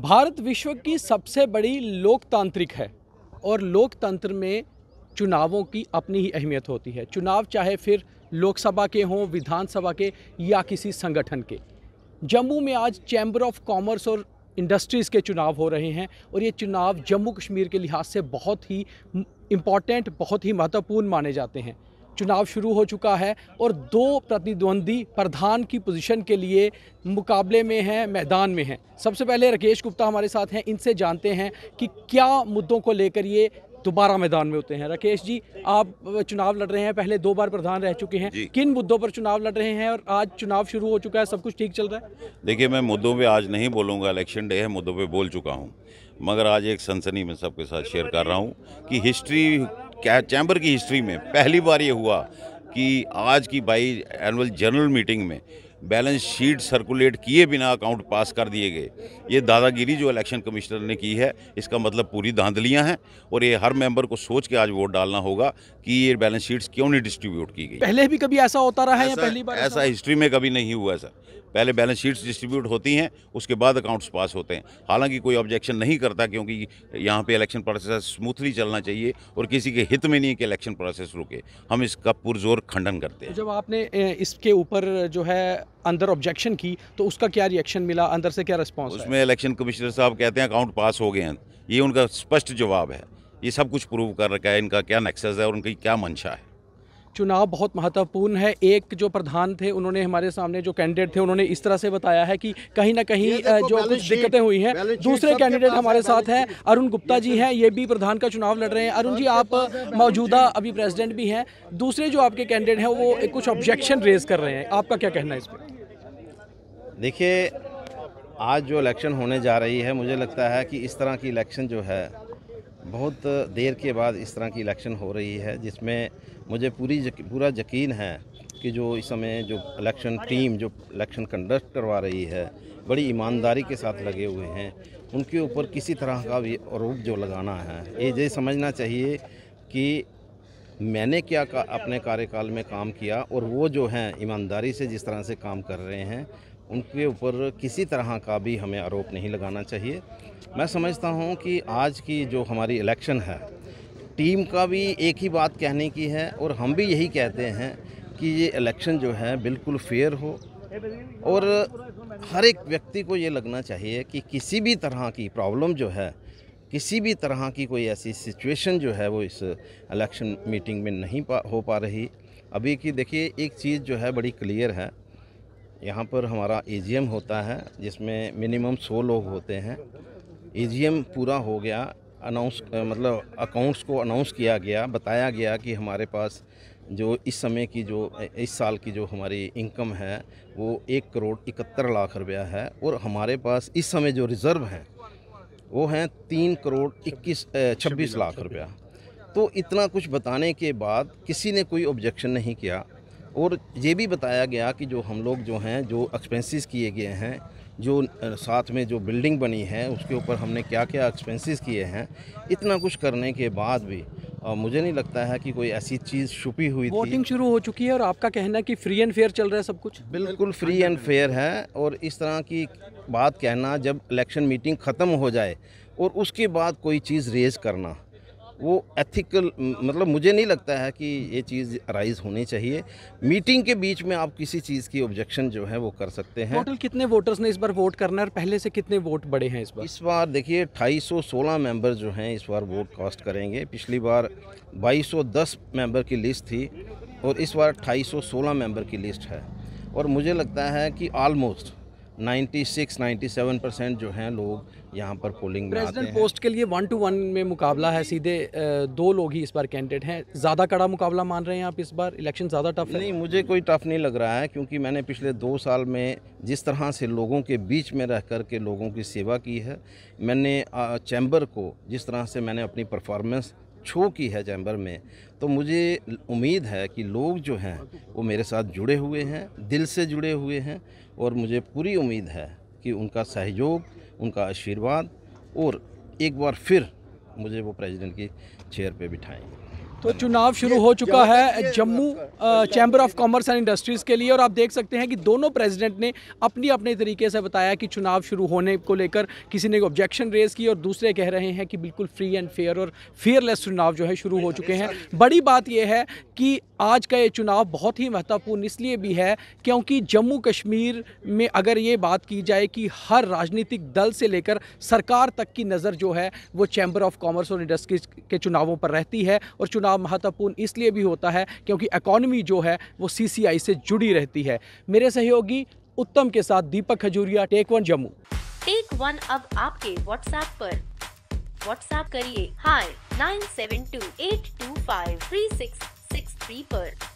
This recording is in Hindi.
भारत विश्व की सबसे बड़ी लोकतांत्रिक है और लोकतंत्र में चुनावों की अपनी ही अहमियत होती है चुनाव चाहे फिर लोकसभा के हों विधानसभा के या किसी संगठन के जम्मू में आज चैम्बर ऑफ कॉमर्स और इंडस्ट्रीज़ के चुनाव हो रहे हैं और ये चुनाव जम्मू कश्मीर के लिहाज से बहुत ही इम्पॉर्टेंट बहुत ही महत्वपूर्ण माने जाते हैं चुनाव शुरू हो चुका है और दो प्रतिद्वंदी प्रधान की पोजीशन के लिए मुकाबले में हैं मैदान में हैं सबसे पहले राकेश गुप्ता हमारे साथ हैं इनसे जानते हैं कि क्या मुद्दों को लेकर ये दोबारा मैदान में होते हैं राकेश जी आप चुनाव लड़ रहे हैं पहले दो बार प्रधान रह चुके हैं किन मुद्दों पर चुनाव लड़ रहे हैं और आज चुनाव शुरू हो चुका है सब कुछ ठीक चल रहा है देखिए मैं मुद्दों पे आज नहीं बोलूँगा इलेक्शन डे है मुद्दों पे बोल चुका हूँ मगर आज एक सनसनी में सबके साथ शेयर कर रहा हूँ कि हिस्ट्री क्या चैम्बर की हिस्ट्री में पहली बार ये हुआ कि आज की बाई एनुअल जनरल मीटिंग में बैलेंस शीट सर्कुलेट किए बिना अकाउंट पास कर दिए गए ये दादागिरी जो इलेक्शन कमिश्नर ने की है इसका मतलब पूरी धांधलियां हैं और ये हर मेंबर को सोच के आज वोट डालना होगा कि ये बैलेंस शीट्स क्यों नहीं डिस्ट्रीब्यूट की गई पहले भी कभी ऐसा होता रहा है या पहली बार ऐसा, ऐसा हिस्ट्री में कभी नहीं हुआ सर पहले बैलेंस शीट्स डिस्ट्रीब्यूट होती हैं उसके बाद अकाउंट्स पास होते हैं हालांकि कोई ऑब्जेक्शन नहीं करता क्योंकि यहाँ पे इलेक्शन प्रोसेस स्मूथली चलना चाहिए और किसी के हित में नहीं है कि इलेक्शन प्रोसेस रुके हम इसका पुरजोर खंडन करते हैं जब आपने इसके ऊपर जो है अंदर ऑब्जेक्शन की तो उसका क्या रिएक्शन मिला अंदर से क्या रिस्पॉन्स उसमें इलेक्शन कमिश्नर साहब कहते हैं अकाउंट पास हो गए हैं ये उनका स्पष्ट जवाब है ये सब कुछ प्रूव कर रखा है इनका क्या नेक्सेस है और उनकी क्या मंशा है चुनाव बहुत महत्वपूर्ण है एक जो प्रधान थे उन्होंने हमारे सामने जो कैंडिडेट थे उन्होंने इस तरह से बताया है कि कहीं ना कहीं जो कुछ दिक्कतें हुई हैं दूसरे कैंडिडेट हमारे साथ हैं अरुण गुप्ता जी हैं ये भी प्रधान का चुनाव लड़ रहे हैं अरुण जी आप मौजूदा अभी प्रेसिडेंट भी हैं दूसरे जो आपके कैंडिडेट हैं वो कुछ ऑब्जेक्शन रेज कर रहे हैं आपका क्या कहना है इस पर देखिए आज जो इलेक्शन होने जा रही है मुझे लगता है कि इस तरह की इलेक्शन जो है बहुत देर के बाद इस तरह की इलेक्शन हो रही है जिसमें मुझे पूरी जक, पूरा यकीन है कि जो इस समय जो इलेक्शन टीम जो इलेक्शन कंडक्ट करवा रही है बड़ी ईमानदारी के साथ लगे हुए हैं उनके ऊपर किसी तरह का भी आरोप जो लगाना है ये ये समझना चाहिए कि मैंने क्या का अपने कार्यकाल में काम किया और वो जो हैं ईमानदारी से जिस तरह से काम कर रहे हैं उनके ऊपर किसी तरह का भी हमें आरोप नहीं लगाना चाहिए मैं समझता हूँ कि आज की जो हमारी इलेक्शन है टीम का भी एक ही बात कहने की है और हम भी यही कहते हैं कि ये इलेक्शन जो है बिल्कुल फेयर हो और हर एक व्यक्ति को ये लगना चाहिए कि किसी भी तरह की प्रॉब्लम जो है किसी भी तरह की कोई ऐसी सिचुएशन जो है वो इस इलेक्शन मीटिंग में नहीं पा, हो पा रही अभी की देखिए एक चीज़ जो है बड़ी क्लियर है यहाँ पर हमारा एजीएम होता है जिसमें मिनिमम सौ लोग होते हैं एजीएम पूरा हो गया अनाउंस मतलब अकाउंट्स को अनाउंस किया गया बताया गया कि हमारे पास जो इस समय की जो इस साल की जो हमारी इनकम है वो एक करोड़ इकहत्तर लाख रुपया है और हमारे पास इस समय जो रिज़र्व हैं वो हैं तीन करोड़ इक्कीस छब्बीस लाख रुपया तो इतना कुछ बताने के बाद किसी ने कोई ऑब्जेक्शन नहीं किया और ये भी बताया गया कि जो हम लोग जो हैं जो एक्सपेंसेस किए गए हैं जो साथ में जो बिल्डिंग बनी है उसके ऊपर हमने क्या क्या एक्सपेंसेस किए हैं इतना कुछ करने के बाद भी और मुझे नहीं लगता है कि कोई ऐसी चीज़ छुपी हुई थी वोटिंग शुरू हो चुकी है और आपका कहना है कि फ्री एंड फेयर चल रहा है सब कुछ बिल्कुल फ्री एंड फेयर है और इस तरह की बात कहना जब इलेक्शन मीटिंग ख़त्म हो जाए और उसके बाद कोई चीज़ रेज करना वो एथिकल मतलब मुझे नहीं लगता है कि ये चीज़ राइज होनी चाहिए मीटिंग के बीच में आप किसी चीज़ की ऑब्जेक्शन जो है वो कर सकते हैं टोटल कितने वोटर्स ने इस बार वोट करना है और पहले से कितने वोट बड़े हैं इस बार इस बार देखिए 2,816 मेंबर जो हैं इस बार वोट कास्ट करेंगे पिछली बार 2,210 मेंबर की लिस्ट थी और इस बार सोलह मेंबर की लिस्ट है और मुझे लगता है कि ऑलमोस्ट 96 97 परसेंट जो हैं लोग यहाँ पर पोलिंग में आते हैं पोस्ट के लिए वन टू वन में मुकाबला है सीधे दो लोग ही इस बार कैंडिडेट हैं ज़्यादा कड़ा मुकाबला मान रहे हैं आप इस बार इलेक्शन ज़्यादा टफ है नहीं मुझे कोई टफ नहीं लग रहा है क्योंकि मैंने पिछले दो साल में जिस तरह से लोगों के बीच में रह कर के लोगों की सेवा की है मैंने चैम्बर को जिस तरह से मैंने अपनी परफॉर्मेंस छो की है चैम्बर में तो मुझे उम्मीद है कि लोग जो हैं वो मेरे साथ जुड़े हुए हैं दिल से जुड़े हुए हैं और मुझे पूरी उम्मीद है कि उनका सहयोग उनका आशीर्वाद और एक बार फिर मुझे वो प्रेसिडेंट की चेयर पे बिठाएंगे तो चुनाव शुरू हो चुका है Jammu chamber of commerce and industries के लिए और आप देख सकते हैं कि दोनों प्रेसिडेंट ने अपनी अपने तरीके से बताया कि चुनाव शुरू होने को लेकर किसी ने ऑब्जेक्शन रेज़ की और दूसरे कह रहे हैं कि बिल्कुल फ्री एंड फेयर और फेयरलेस चुनाव जो है शुरू हो चुके हैं बड़ी बात यह है कि आज का ये चुनाव बहुत ही महत्वपूर्ण इसलिए भी है क्योंकि जम्मू कश्मीर में अगर ये बात की जाए कि हर राजनीतिक दल से लेकर सरकार तक की नज़र जो है वो चैम्बर ऑफ कॉमर्स और इंडस्ट्रीज के चुनावों पर रहती है और चुनाव महत्वपूर्ण इसलिए भी होता है क्योंकि इकॉनमी जो है वो सी से जुड़ी रहती है मेरे सहयोगी उत्तम के साथ Deepak Khajuria take one Jammu take one अब आपके व्हाट्सएप पर व्हाट्सएप करिए hi nine seven two eight two five three six people